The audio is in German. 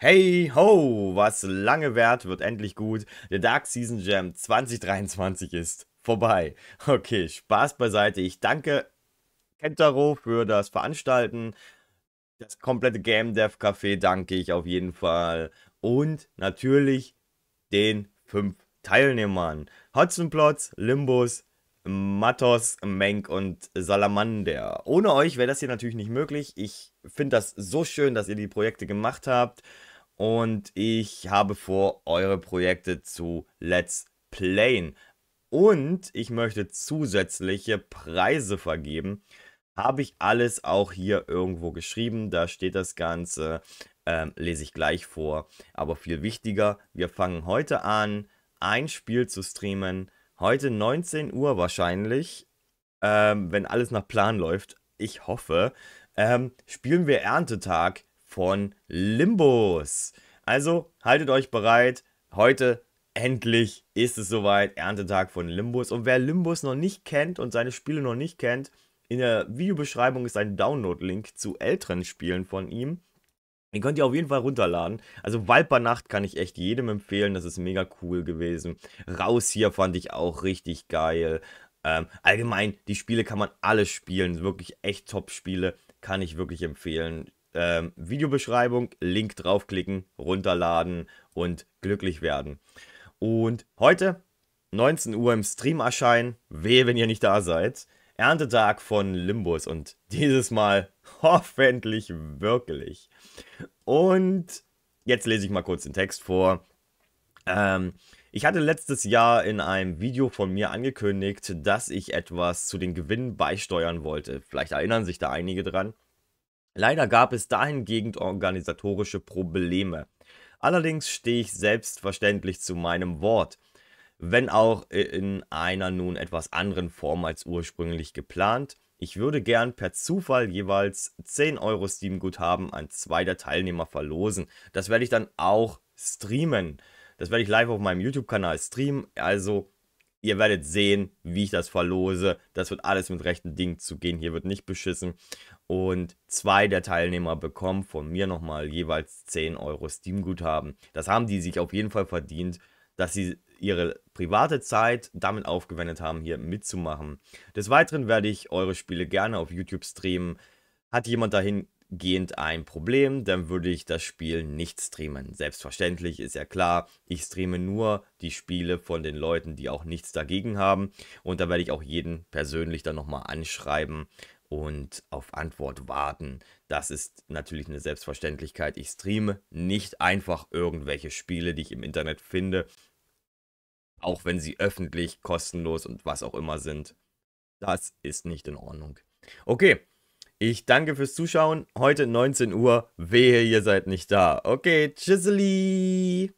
Hey ho, was lange währt, wird endlich gut. Der Dark Season Jam 2023 ist vorbei. Okay, Spaß beiseite. Ich danke Kentaro für das Veranstalten. Das komplette Game Dev Café danke ich auf jeden Fall. Und natürlich den fünf Teilnehmern. Hotzenplotz, Limbus, Matos, Menk und Salamander. Ohne euch wäre das hier natürlich nicht möglich. Ich finde das so schön, dass ihr die Projekte gemacht habt und ich habe vor, eure Projekte zu Let's Playen. Und ich möchte zusätzliche Preise vergeben. Habe ich alles auch hier irgendwo geschrieben. Da steht das Ganze. Ähm, lese ich gleich vor. Aber viel wichtiger, wir fangen heute an, ein Spiel zu streamen. Heute 19 Uhr wahrscheinlich. Ähm, wenn alles nach Plan läuft. Ich hoffe. Ähm, spielen wir Erntetag von Limbus. Also haltet euch bereit. Heute endlich ist es soweit. Erntetag von Limbus. Und wer Limbus noch nicht kennt und seine Spiele noch nicht kennt, in der Videobeschreibung ist ein Download-Link zu älteren Spielen von ihm. Den könnt ihr auf jeden Fall runterladen. Also Walpernacht kann ich echt jedem empfehlen. Das ist mega cool gewesen. Raus hier fand ich auch richtig geil. Ähm, allgemein, die Spiele kann man alle spielen. Wirklich echt Top-Spiele. Kann ich wirklich empfehlen ähm, Videobeschreibung, Link draufklicken, runterladen und glücklich werden. Und heute 19 Uhr im Stream erscheinen. Wehe, wenn ihr nicht da seid. Erntetag von Limbus und dieses Mal hoffentlich wirklich. Und jetzt lese ich mal kurz den Text vor. Ähm, ich hatte letztes Jahr in einem Video von mir angekündigt, dass ich etwas zu den Gewinnen beisteuern wollte. Vielleicht erinnern sich da einige dran. Leider gab es dahingegen organisatorische Probleme. Allerdings stehe ich selbstverständlich zu meinem Wort, wenn auch in einer nun etwas anderen Form als ursprünglich geplant. Ich würde gern per Zufall jeweils 10 Euro Steam-Guthaben an zwei der Teilnehmer verlosen. Das werde ich dann auch streamen. Das werde ich live auf meinem YouTube-Kanal streamen. Also Ihr werdet sehen, wie ich das verlose. Das wird alles mit rechten Dingen zu gehen. Hier wird nicht beschissen. Und zwei der Teilnehmer bekommen von mir nochmal jeweils 10 Euro Steam-Guthaben. Das haben die sich auf jeden Fall verdient, dass sie ihre private Zeit damit aufgewendet haben, hier mitzumachen. Des Weiteren werde ich eure Spiele gerne auf YouTube streamen. Hat jemand dahin gehend ein Problem, dann würde ich das Spiel nicht streamen. Selbstverständlich ist ja klar, ich streame nur die Spiele von den Leuten, die auch nichts dagegen haben. Und da werde ich auch jeden persönlich dann nochmal anschreiben und auf Antwort warten. Das ist natürlich eine Selbstverständlichkeit. Ich streame nicht einfach irgendwelche Spiele, die ich im Internet finde, auch wenn sie öffentlich, kostenlos und was auch immer sind. Das ist nicht in Ordnung. Okay, ich danke fürs Zuschauen. Heute 19 Uhr. Wehe, ihr seid nicht da. Okay, tschüsseli.